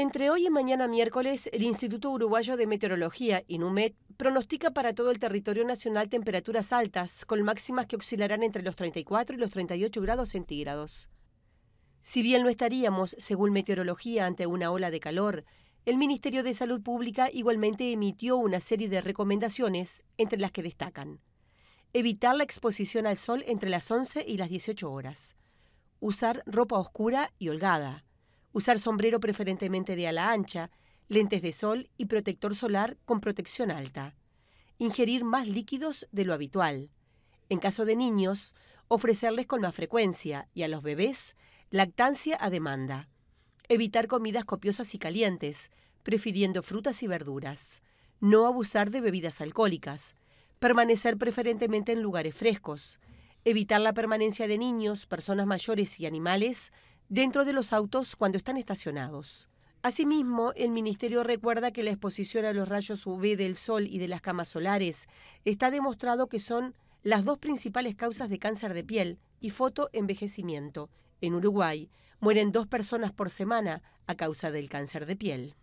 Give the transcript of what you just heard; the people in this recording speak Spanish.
Entre hoy y mañana miércoles, el Instituto Uruguayo de Meteorología, INUMET, pronostica para todo el territorio nacional temperaturas altas, con máximas que oscilarán entre los 34 y los 38 grados centígrados. Si bien no estaríamos, según meteorología, ante una ola de calor, el Ministerio de Salud Pública igualmente emitió una serie de recomendaciones, entre las que destacan evitar la exposición al sol entre las 11 y las 18 horas, usar ropa oscura y holgada, usar sombrero preferentemente de ala ancha, lentes de sol y protector solar con protección alta, ingerir más líquidos de lo habitual. En caso de niños, ofrecerles con más frecuencia y a los bebés lactancia a demanda. Evitar comidas copiosas y calientes, prefiriendo frutas y verduras. No abusar de bebidas alcohólicas. Permanecer preferentemente en lugares frescos. Evitar la permanencia de niños, personas mayores y animales dentro de los autos cuando están estacionados. Asimismo, el Ministerio recuerda que la exposición a los rayos UV del sol y de las camas solares está demostrado que son las dos principales causas de cáncer de piel y fotoenvejecimiento. En Uruguay mueren dos personas por semana a causa del cáncer de piel.